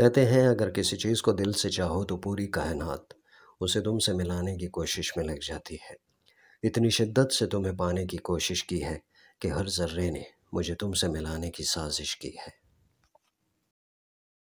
कहते हैं अगर किसी चीज़ को दिल से चाहो तो पूरी कायनात उसे तुमसे मिलाने की कोशिश में लग जाती है इतनी शिद्दत से तुम्हें पाने की कोशिश की है कि हर जर्रे ने मुझे तुमसे मिलाने की साजिश की है